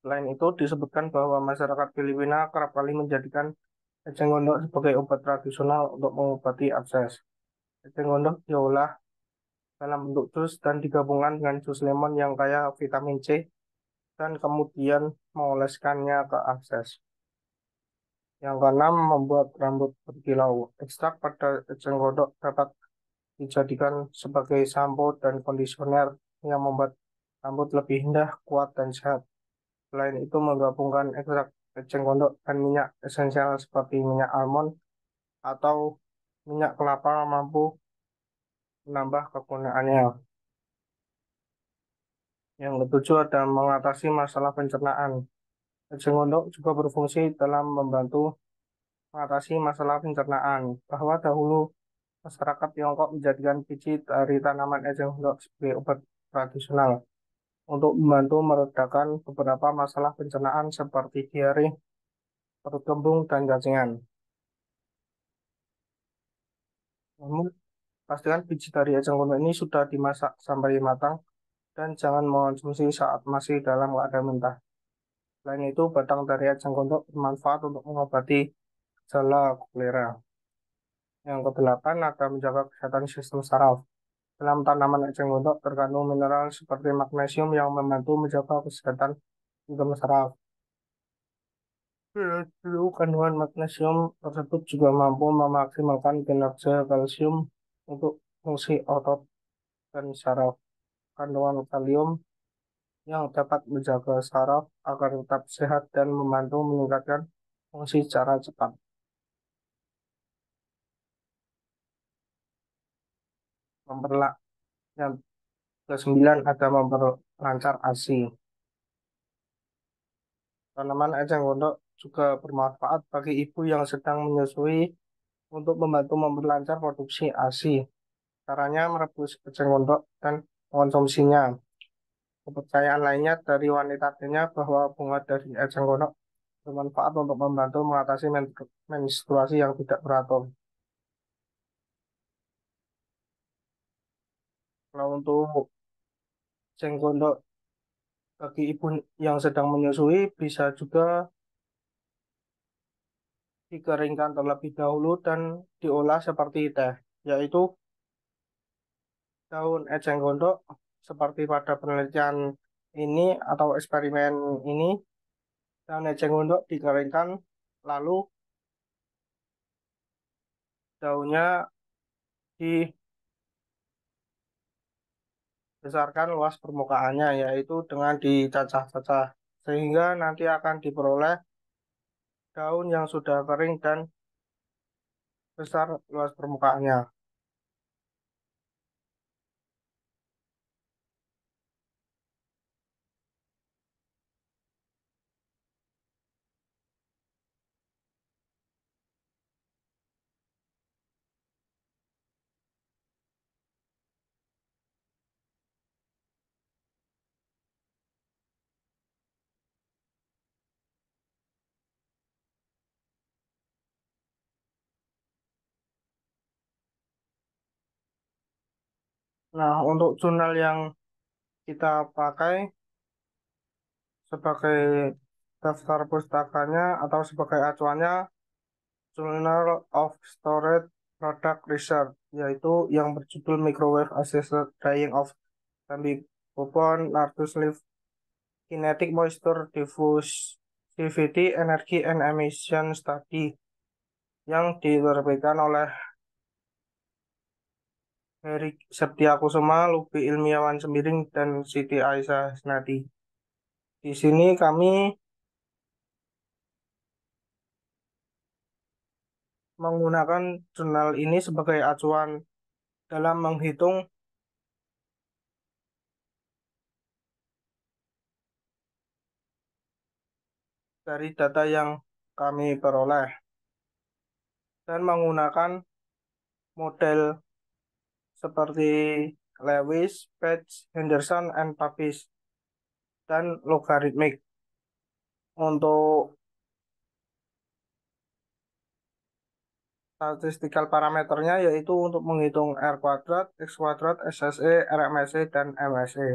Selain itu, disebutkan bahwa masyarakat Filipina kerap kali menjadikan eceng gondok sebagai obat tradisional untuk mengobati abses. Eceng diolah ya dalam bentuk jus dan digabungkan dengan jus lemon yang kaya vitamin C dan kemudian mengoleskannya ke akses. Yang keenam, membuat rambut berkilau. Ekstrak pada eceng gondok dapat dijadikan sebagai sampo dan kondisioner yang membuat rambut lebih indah, kuat, dan sehat. Selain itu, menggabungkan ekstrak eceng gondok dan minyak esensial seperti minyak almond atau minyak kelapa mampu menambah kegunaannya. Yang ketujuh ada mengatasi masalah pencernaan. Ejeng gondok juga berfungsi dalam membantu mengatasi masalah pencernaan. Bahwa dahulu masyarakat Tiongkok menjadikan biji dari tanaman ejeng gondok sebagai obat tradisional untuk membantu meredakan beberapa masalah pencernaan seperti diare, perut kembung, dan cacingan. Namun, pastikan biji dari eceng gondok ini sudah dimasak sampai matang dan jangan mengonsumsi saat masih dalam keadaan mentah. Selain itu, batang dari eceng gondok bermanfaat untuk mengobati gejala kolera. Yang kedelapan, ada menjaga kesehatan sistem saraf. Dalam tanaman eceng gondok terkandung mineral seperti magnesium yang membantu menjaga kesehatan sistem saraf. Lalu kandungan magnesium tersebut juga mampu memaksimalkan kinerja kalsium untuk fungsi otot dan saraf. Kandungan kalium yang dapat menjaga saraf agar tetap sehat dan membantu meningkatkan fungsi secara cepat. Memperlak yang ke-9 ada memperlancar ASI. Tanaman eceng gondok juga bermanfaat bagi ibu yang sedang menyusui untuk membantu memperlancar produksi ASI. Caranya merebus keceng kondok dan mengonsumsinya. Kepercayaan lainnya dari wanita lainnya bahwa bunga dari eceng gondok bermanfaat untuk membantu mengatasi menstruasi yang tidak beratur. Kalau untuk eceng gondok bagi ibu yang sedang menyusui bisa juga dikeringkan terlebih dahulu dan diolah seperti teh, yaitu daun eceng gondok seperti pada penelitian ini atau eksperimen ini daun eceng gondok dikeringkan lalu daunnya dibesarkan luas permukaannya yaitu dengan dicacah-cacah sehingga nanti akan diperoleh daun yang sudah kering dan besar luas permukaannya. Nah, untuk jurnal yang kita pakai sebagai daftar pustakanya atau sebagai acuannya Journal of Storage Product Research, yaitu yang berjudul Microwave Assisted Drying of Tambicobon, Nardus Leaf, Kinetic Moisture Diffusivity, Energy and Emission Study, yang diterbitkan oleh Heri Septiakusuma, Lupi Ilmiawan Sembiring, dan Siti Aisyah Senati. Di sini kami menggunakan jurnal ini sebagai acuan dalam menghitung dari data yang kami peroleh dan menggunakan model seperti Lewis, Page, Henderson, and Papis, dan logaritmik. Untuk statistical parameternya yaitu untuk menghitung R kuadrat, X kuadrat, SSE, RMSE, dan MSE.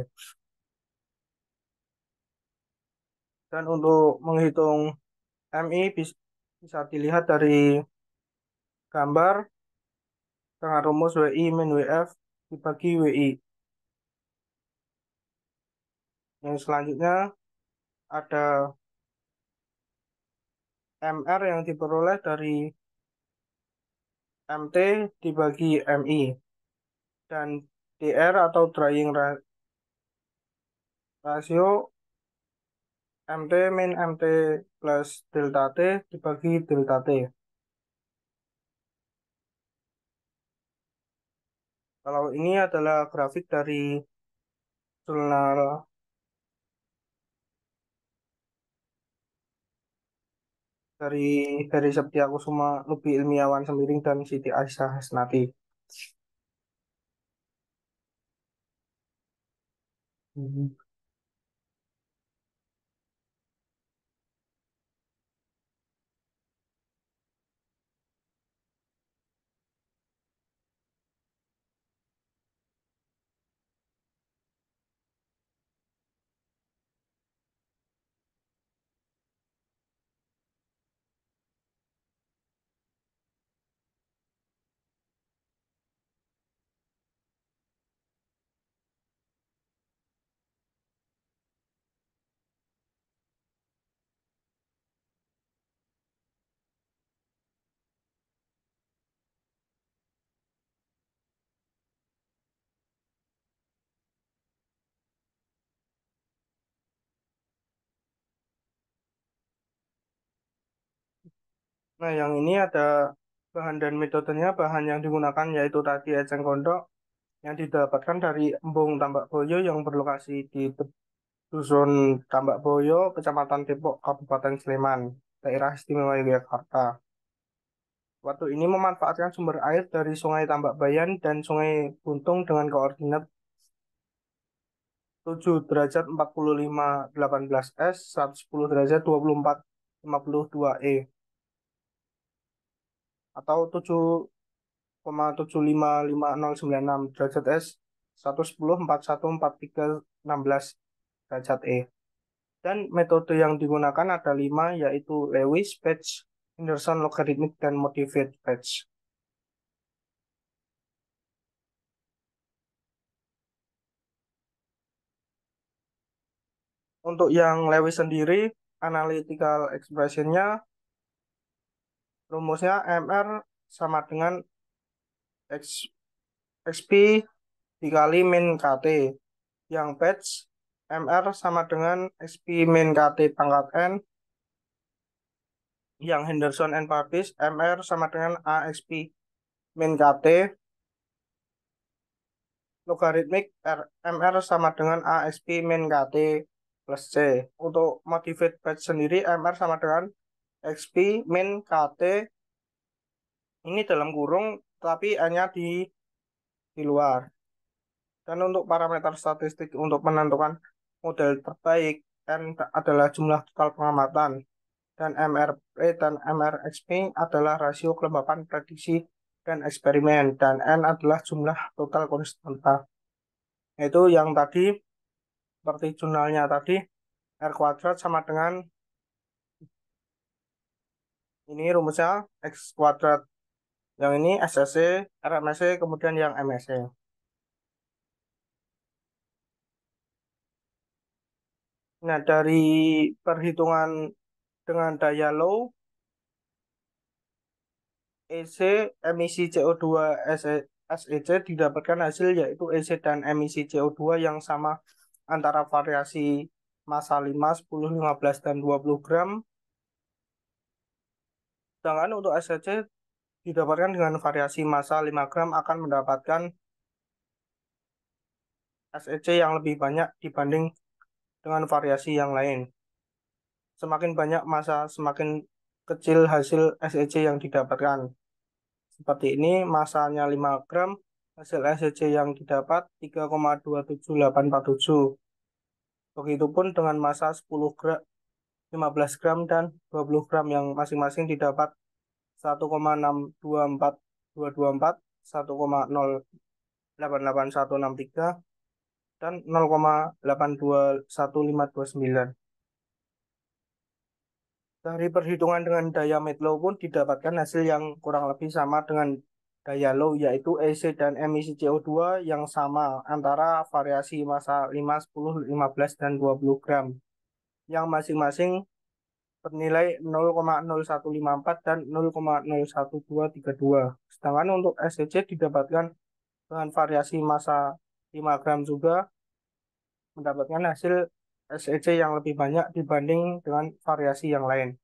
Dan untuk menghitung MI bisa dilihat dari gambar dengan rumus WI min WF dibagi WI. Yang selanjutnya ada MR yang diperoleh dari MT dibagi MI dan DR atau drying ratio MT min MT plus delta T dibagi delta T. Kalau ini adalah grafik dari jurnal dari dari Septia Kusuma Nubi Ilmiawan Semiring dan Siti Aisyah Hasnati. Mm-hmm. Nah, yang ini ada bahan dan metodenya. Bahan yang digunakan yaitu tadi eceng gondok yang didapatkan dari embung Tambak Boyo yang berlokasi di Dusun Tambak Boyo, Kecamatan Depok, Kabupaten Sleman, Daerah Istimewa Yogyakarta. waktu ini memanfaatkan sumber air dari Sungai Tambak Bayan dan Sungai Buntung dengan koordinat 7 derajat 45 18 S, 110 derajat 24 52 E atau 7,755096 derajat S 110414316 derajat E. Dan metode yang digunakan ada 5 yaitu Lewis Patch, Henderson Logarithmic, dan Motivate Patch. Untuk yang Lewis sendiri, analytical expression-nya rumusnya MR sama dengan X, XP dikali min KT. Yang batch MR sama dengan XP min KT pangkat N. Yang Henderson N MR sama dengan AXP min KT. Logaritmik R, MR sama dengan AXP min KT plus C. Untuk motivate batch sendiri MR sama dengan XP min KT ini dalam kurung tapi hanya di di luar. Dan untuk parameter statistik untuk menentukan model terbaik N adalah jumlah total pengamatan dan MRP dan MRXP adalah rasio kelembapan prediksi dan eksperimen dan N adalah jumlah total konstanta. Itu yang tadi seperti jurnalnya tadi R kuadrat sama dengan ini rumusnya X kuadrat. Yang ini SSC, RMSC, kemudian yang MSC. Nah, dari perhitungan dengan daya low, EC emisi CO2 SEC e didapatkan hasil yaitu EC dan emisi CO2 yang sama antara variasi massa 5, 10, 15, dan 20 gram Sedangkan untuk SCC didapatkan dengan variasi massa 5 gram akan mendapatkan SEC yang lebih banyak dibanding dengan variasi yang lain. Semakin banyak massa, semakin kecil hasil SEC yang didapatkan. Seperti ini, massanya 5 gram, hasil SEC yang didapat 3,27847. Begitupun dengan massa 10 gram, 15 gram dan 20 gram yang masing-masing didapat 1,624224, 1,088163, dan 0,821529. Dari perhitungan dengan daya mid low pun didapatkan hasil yang kurang lebih sama dengan daya low yaitu EC dan emisi CO2 yang sama antara variasi massa 5, 10, 15, dan 20 gram yang masing-masing bernilai 0,0154 dan 0,01232. Sedangkan untuk SCC didapatkan dengan variasi massa 5 gram juga mendapatkan hasil SEC yang lebih banyak dibanding dengan variasi yang lain.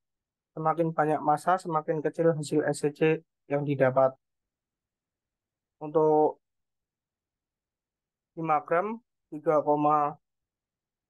Semakin banyak massa, semakin kecil hasil SEC yang didapat. Untuk 5 gram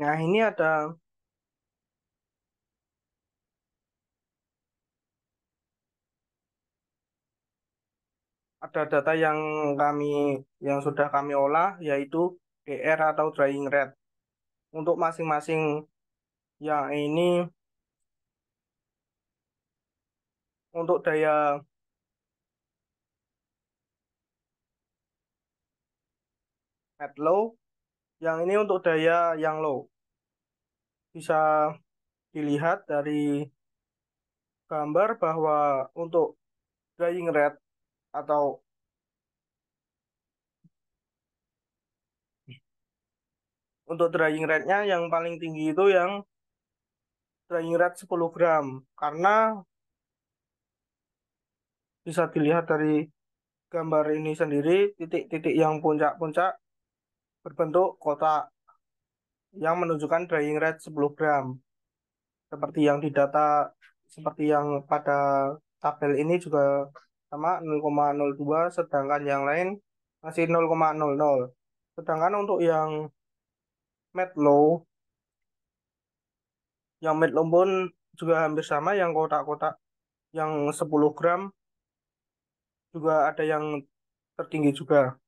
Nah, ini ada ada data yang kami yang sudah kami olah yaitu pr atau drying rate. Untuk masing-masing yang ini untuk daya at low yang ini untuk daya yang low. Bisa dilihat dari gambar bahwa untuk drying red atau untuk drying rate-nya yang paling tinggi itu yang drying rate 10 gram karena bisa dilihat dari gambar ini sendiri titik-titik yang puncak-puncak berbentuk kotak yang menunjukkan drying rate 10 gram. Seperti yang di data seperti yang pada tabel ini juga sama 0,02 sedangkan yang lain masih 0,00. Sedangkan untuk yang mid low yang mid low pun juga hampir sama yang kotak-kotak yang 10 gram juga ada yang tertinggi juga.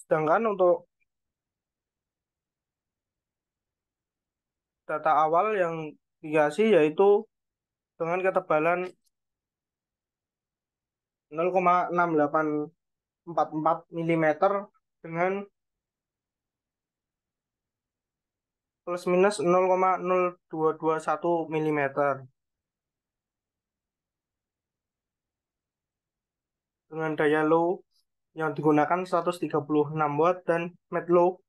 Sedangkan untuk data awal yang dikasih yaitu dengan ketebalan 0,6844 mm dengan plus minus 0,0221 mm. Dengan daya low yang digunakan 136 watt dan med low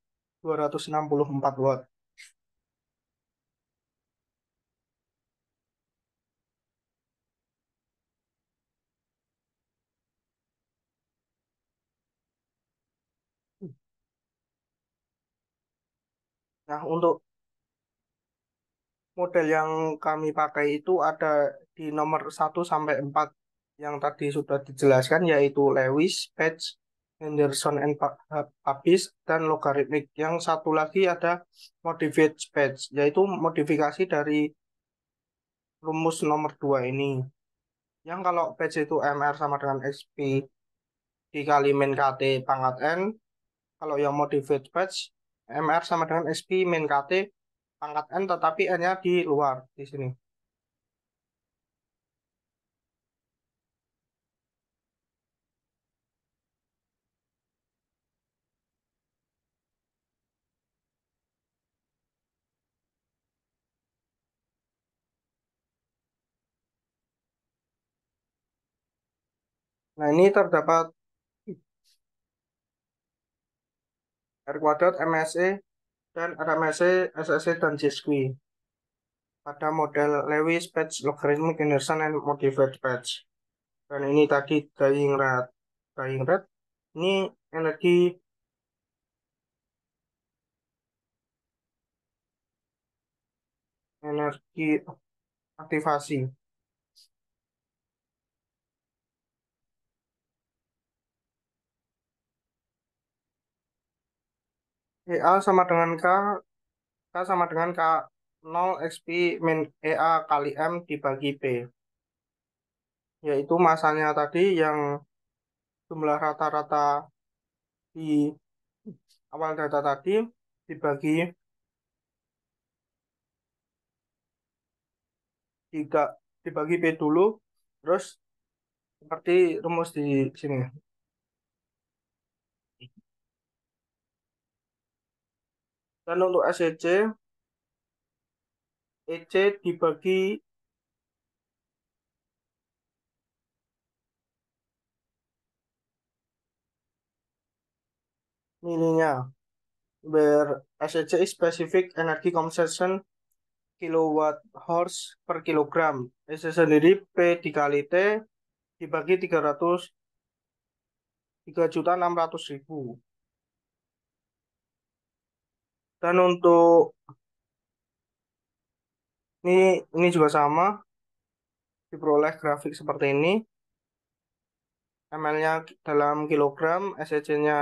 264 watt. Nah, untuk model yang kami pakai itu ada di nomor 1 sampai 4 yang tadi sudah dijelaskan yaitu Lewis, Page, Henderson and Papis dan logaritmik. Yang satu lagi ada modified Page yaitu modifikasi dari rumus nomor 2 ini. Yang kalau Page itu MR sama dengan XP dikali min KT pangkat N. Kalau yang modified Page MR sama dengan SP min KT pangkat N tetapi N-nya di luar di sini. Nah, ini terdapat R kuadrat, MSE, dan RMSE, SSE, dan JSQ pada model Lewis Patch Logarithmic Henderson and Modified Patch. Dan ini tadi dying rate. Dying rate ini energi energi aktivasi. EA eh, sama dengan K, K sama dengan K0 XP min EA kali M dibagi P. Yaitu masanya tadi yang jumlah rata-rata di awal data tadi dibagi 3 dibagi P dulu, terus seperti rumus di sini. Dan untuk SEC, EC dibagi nilainya ber SEC is specific energy consumption kilowatt horse per kilogram. EC sendiri P dikali T dibagi 300 tiga juta ratus ribu dan untuk ini ini juga sama diperoleh grafik seperti ini ML-nya dalam kilogram, SEC-nya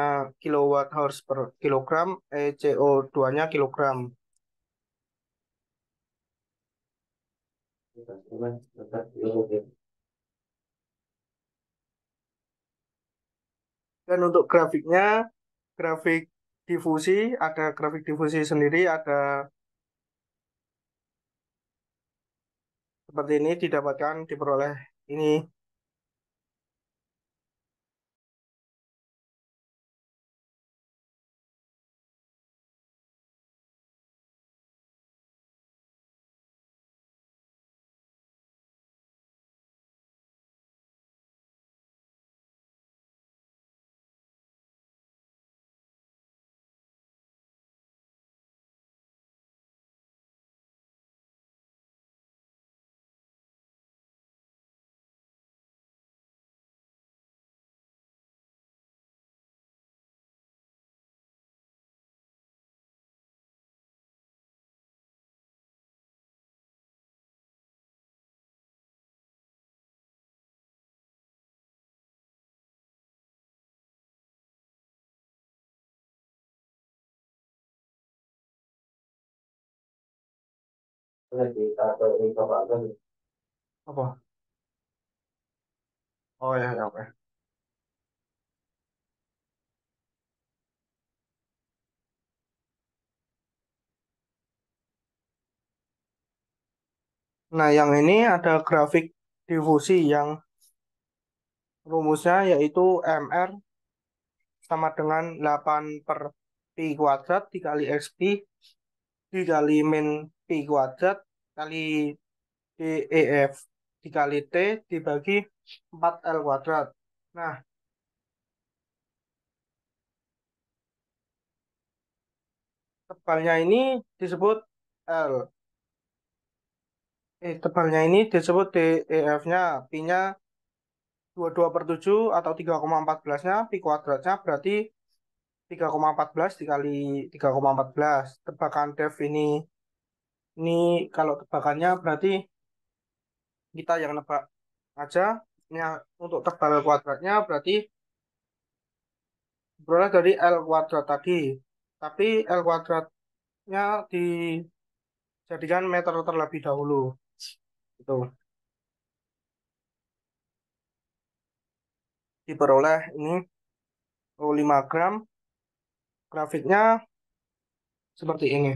kilowatt hours per kilogram, ECO2-nya kilogram. Dan untuk grafiknya, grafik difusi ada grafik difusi sendiri, ada seperti ini didapatkan diperoleh ini Apa? Oh ya, ya oke. Nah, yang ini ada grafik difusi yang rumusnya yaitu MR sama dengan 8 per pi kuadrat dikali XP dikali min pi kuadrat kali EF dikali T dibagi 4L kuadrat. Nah, tebalnya ini disebut L. Eh, tebalnya ini disebut DEF-nya, P-nya 22 per 7 atau 3,14-nya, P kuadratnya berarti 3,14 dikali 3,14. Tebakan Dev ini ini kalau tebakannya berarti kita yang nebak aja. Ini untuk tebal kuadratnya berarti beroleh dari L kuadrat tadi. Tapi L kuadratnya dijadikan meter terlebih dahulu. itu. Diperoleh ini 5 gram. Grafiknya seperti ini.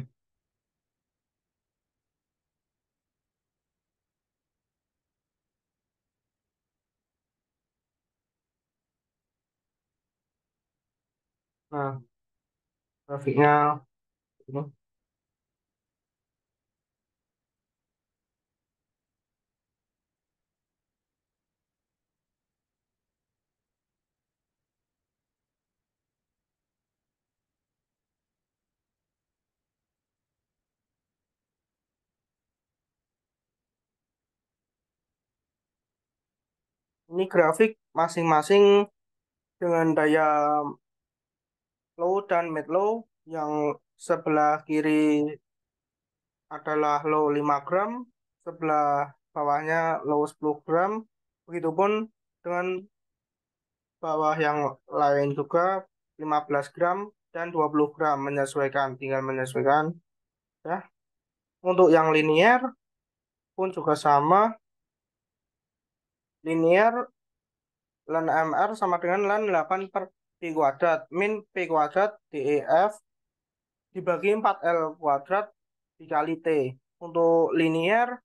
à, Việt đúng không? ini grafik masing-masing dengan daya low dan mid low yang sebelah kiri adalah low 5 gram sebelah bawahnya low 10 gram begitupun dengan bawah yang lain juga 15 gram dan 20 gram menyesuaikan tinggal menyesuaikan ya untuk yang linear pun juga sama Linear LAN MR sama dengan LAN 8 per P kuadrat min P kuadrat DEF dibagi 4L kuadrat dikali T. Untuk linier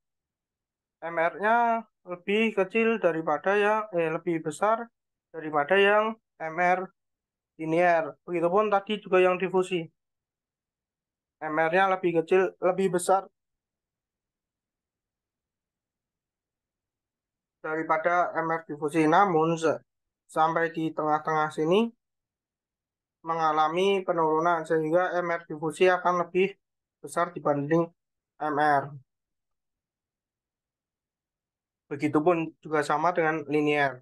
MR-nya lebih kecil daripada yang, eh, lebih besar daripada yang MR linier Begitupun tadi juga yang difusi. MR-nya lebih kecil, lebih besar daripada MR difusi. Namun, sampai di tengah-tengah sini, mengalami penurunan sehingga MR difusi akan lebih besar dibanding MR. Begitupun juga sama dengan linear.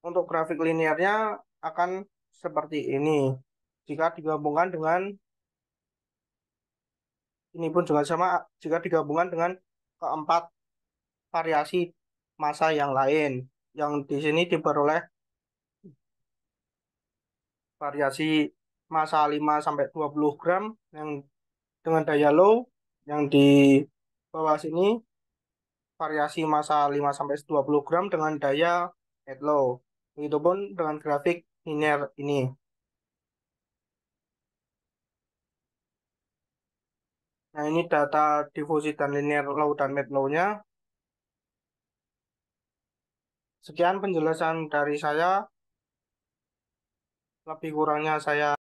Untuk grafik linearnya akan seperti ini. Jika digabungkan dengan ini pun juga sama jika digabungkan dengan keempat variasi masa yang lain yang di sini diperoleh variasi massa 5 sampai 20 gram yang dengan daya low yang di bawah sini variasi massa 5 sampai 20 gram dengan daya at low. pun dengan grafik linear ini. Nah, ini data difusi dan linear low dan mid low-nya. Sekian penjelasan dari saya lebih kurangnya saya